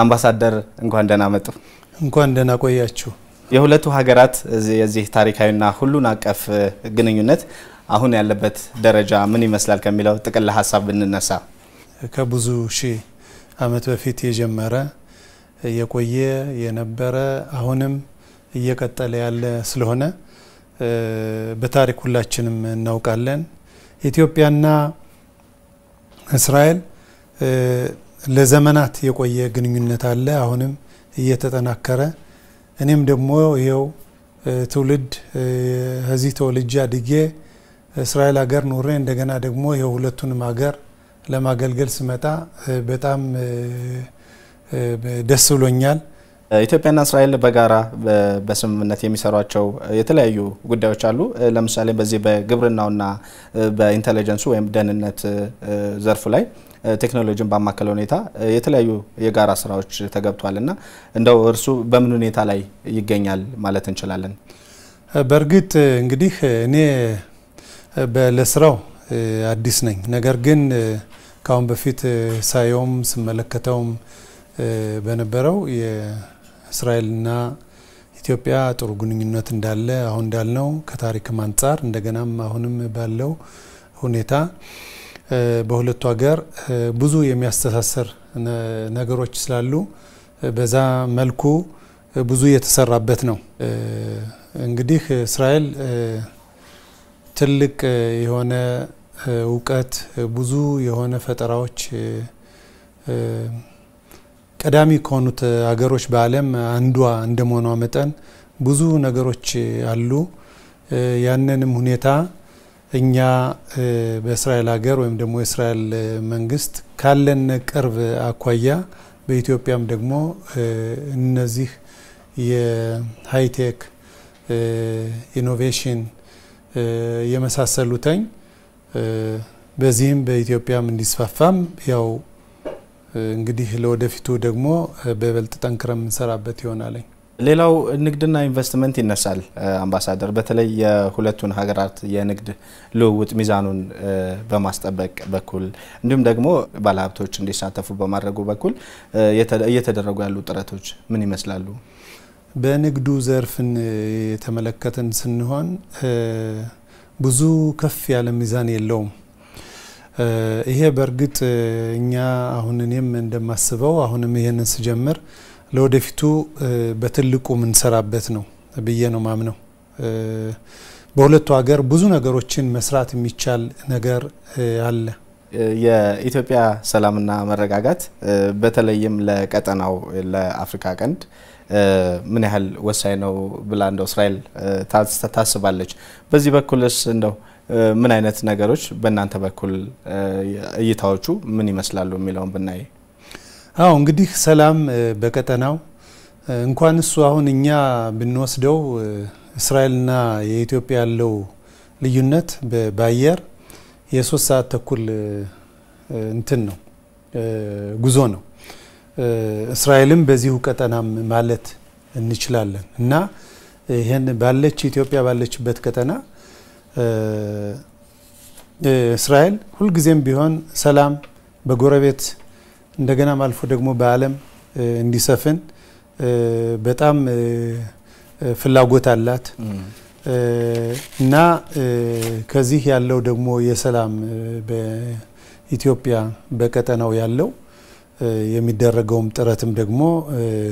አምባሳደር እንኳን ደህና መጡ። እንኳን ደህና ቆያችሁ። የሁለቱ ሀገራት የዚህ ታሪካዊና ሁሉን አቀፍ ግንኙነት አሁን ያለበት ደረጃ ምን ይመስላል ከሚለው ጥቅል ሀሳብ ብንነሳ ከብዙ ሺህ ዓመት በፊት የጀመረ የቆየ የነበረ አሁንም እየቀጠለ ያለ ስለሆነ በታሪክ ሁላችንም እናውቃለን። ኢትዮጵያና እስራኤል ለዘመናት የቆየ ግንኙነት አለ። አሁንም እየተጠናከረ እኔም ደግሞ ይኸው ትውልድ እዚህ ተወልጄ አድጌ እስራኤል ሀገር ኖሬ እንደገና ደግሞ ይኸው ሁለቱንም ሀገር ለማገልገል ስመጣ በጣም ደስ ብሎኛል። ኢትዮጵያና እስራኤል በጋራ በስምምነት የሚሰሯቸው የተለያዩ ጉዳዮች አሉ። ለምሳሌ በዚህ በግብርናውና በኢንቴሊጀንሱ ወይም ደህንነት ዘርፉ ላይ ቴክኖሎጂን ባማከለ ሁኔታ የተለያዩ የጋራ ስራዎች ተገብቷል እና እንደው እርሱ በምን ሁኔታ ላይ ይገኛል ማለት እንችላለን? በእርግጥ እንግዲህ እኔ ለስራው አዲስ ነኝ። ነገር ግን ከአሁን በፊት ሳየውም ስመለከተውም በነበረው እስራኤልና ኢትዮጵያ ጥሩ ግንኙነት እንዳለ አሁን እንዳልነው ከታሪክም አንጻር እንደገናም አሁንም ባለው ሁኔታ በሁለቱ ሀገር ብዙ የሚያስተሳሰር ነገሮች ስላሉ በዛ መልኩ ብዙ የተሰራበት ነው። እንግዲህ እስራኤል ትልቅ የሆነ እውቀት ብዙ የሆነ ፈጠራዎች ቀዳሚ ከሆኑት ሀገሮች በዓለም አንዷ እንደመሆኗ መጠን ብዙ ነገሮች አሉ። ያንንም ሁኔታ እኛ በእስራኤል ሀገር ወይም ደግሞ የእስራኤል መንግስት ካለን ቅርብ አኳያ በኢትዮጵያም ደግሞ እነዚህ የሃይቴክ ኢኖቬሽን የመሳሰሉተኝ በዚህም በኢትዮጵያም እንዲስፋፋም ያው እንግዲህ ለወደፊቱ ደግሞ በበልጥ ጠንክረ የምንሰራበት ይሆናለኝ። ሌላው ንግድና ኢንቨስትመንት ይነሳል። አምባሳደር፣ በተለይ የሁለቱን ሀገራት የንግድ ልውውጥ ሚዛኑን በማስጠበቅ በኩል እንዲሁም ደግሞ ባለሀብቶች እንዲሳተፉ በማድረጉ በኩል እየተደረጉ ያሉ ጥረቶች ምን ይመስላሉ? በንግዱ ዘርፍን የተመለከትን ስንሆን ብዙ ከፍ ያለ ሚዛን የለውም። ይሄ በእርግጥ እኛ አሁን እኔም እንደማስበው አሁንም ይሄንን ስጀምር ለወደፊቱ በትልቁ የምንሰራበት ነው ብዬ ነው ማምነው። በሁለቱ ሀገር ብዙ ነገሮችን መስራት የሚቻል ነገር አለ። የኢትዮጵያ ሰላምና መረጋጋት በተለይም ለቀጠናው ለአፍሪካ ቀንድ ምን ያህል ወሳኝ ነው ብላ እንደው እስራኤል ታስባለች? በዚህ በኩልስ እንደው ምን አይነት ነገሮች በእናንተ በኩል እይታዎቹ ምን ይመስላሉ የሚለውን ብናይ። አዎ እንግዲህ ሰላም በቀጠናው እንኳን እሱ አሁን እኛ ብንወስደው እስራኤልና የኢትዮጵያ ያለው ልዩነት በአየር የሶስት ሰዓት ተኩል እንትን ነው ጉዞ ነው። እስራኤልም በዚሁ ቀጠናም ማለት እንችላለን እና ይህን ባለች ኢትዮጵያ ባለችበት ቀጠና እስራኤል ሁልጊዜም ቢሆን ሰላም በጎረቤት እንደገናም አልፎ ደግሞ በዓለም እንዲሰፍን በጣም ፍላጎት አላት እና ከዚህ ያለው ደግሞ የሰላም በኢትዮጵያ በቀጠናው ያለው የሚደረገውም ጥረትም ደግሞ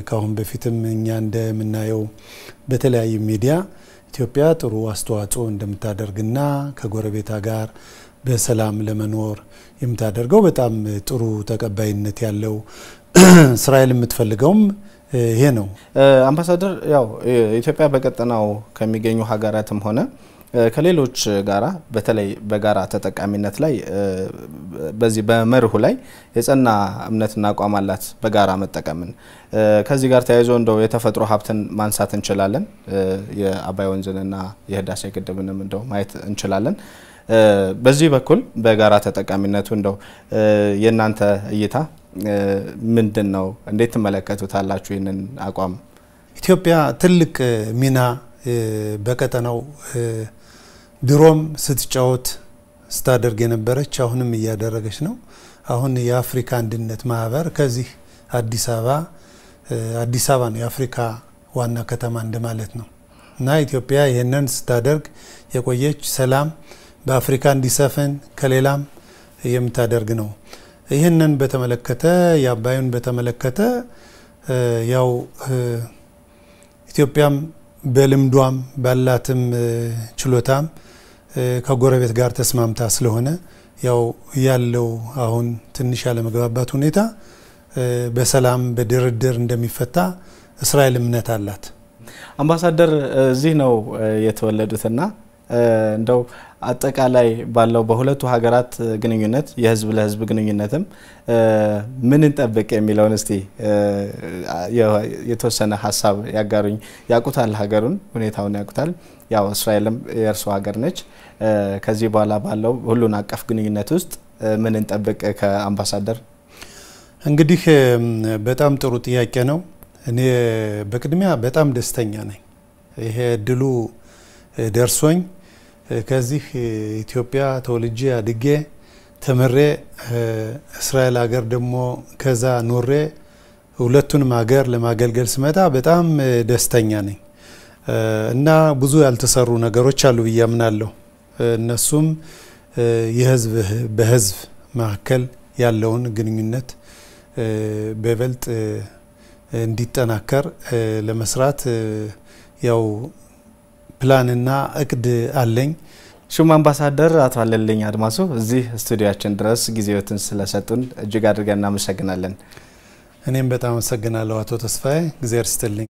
ከአሁን በፊትም እኛ እንደምናየው በተለያዩ ሚዲያ ኢትዮጵያ ጥሩ አስተዋጽኦ እንደምታደርግና ከጎረቤታ ጋር በሰላም ለመኖር የምታደርገው በጣም ጥሩ ተቀባይነት ያለው እስራኤል የምትፈልገውም ይሄ ነው። አምባሳደር ያው ኢትዮጵያ በቀጠናው ከሚገኙ ሀገራትም ሆነ ከሌሎች ጋራ በተለይ በጋራ ተጠቃሚነት ላይ በዚህ በመርሁ ላይ የጸና እምነትና አቋም አላት በጋራ መጠቀምን። ከዚህ ጋር ተያይዞ እንደው የተፈጥሮ ሀብትን ማንሳት እንችላለን። የአባይ ወንዝንና የህዳሴ ግድብንም እንደው ማየት እንችላለን። በዚህ በኩል በጋራ ተጠቃሚነቱ እንደው የእናንተ እይታ ምንድን ነው? እንዴት ትመለከቱታላችሁ ይህንን አቋም? ኢትዮጵያ ትልቅ ሚና በቀጠናው ድሮም ስትጫወት ስታደርግ የነበረች አሁንም እያደረገች ነው። አሁን የአፍሪካ አንድነት ማህበር ከዚህ አዲስ አበባ አዲስ አበባ ነው የአፍሪካ ዋና ከተማ እንደማለት ነው እና ኢትዮጵያ ይህንን ስታደርግ የቆየች ሰላም በአፍሪካ እንዲሰፍን ከሌላም የምታደርግ ነው። ይህንን በተመለከተ የአባዩን በተመለከተ ያው ኢትዮጵያም በልምዷም ባላትም ችሎታም ከጎረቤት ጋር ተስማምታ ስለሆነ ያው ያለው አሁን ትንሽ ያለመግባባት ሁኔታ በሰላም በድርድር እንደሚፈታ እስራኤል እምነት አላት። አምባሳደር እዚህ ነው የተወለዱትና እንደው አጠቃላይ ባለው በሁለቱ ሀገራት ግንኙነት የህዝብ ለህዝብ ግንኙነትም ምን እንጠብቅ የሚለውን እስቲ የተወሰነ ሀሳብ ያጋሩኝ። ያውቁታል፣ ሀገሩን ሁኔታውን ያውቁታል። ያው እስራኤልም የእርሶ ሀገር ነች። ከዚህ በኋላ ባለው ሁሉን አቀፍ ግንኙነት ውስጥ ምን እንጠብቅ ከአምባሳደር? እንግዲህ በጣም ጥሩ ጥያቄ ነው። እኔ በቅድሚያ በጣም ደስተኛ ነኝ። ይሄ እድሉ ደርሶኝ ከዚህ ኢትዮጵያ ተወልጄ አድጌ ተምሬ እስራኤል ሀገር ደግሞ ከዛ ኖሬ ሁለቱንም ሀገር ለማገልገል ስመጣ በጣም ደስተኛ ነኝ እና ብዙ ያልተሰሩ ነገሮች አሉ ብዬ አምናለሁ። እነሱም የህዝብ በህዝብ መካከል ያለውን ግንኙነት በበልጥ እንዲጠናከር ለመስራት ያው ፕላንና እቅድ አለኝ። ሹም አምባሳደር አቶ አለልኝ አድማሱ እዚህ ስቱዲያችን ድረስ ጊዜዎትን ስለሰጡን እጅግ አድርገን እናመሰግናለን። እኔም በጣም አመሰግናለሁ አቶ ተስፋዬ፣ ጊዜ እርስጥልኝ።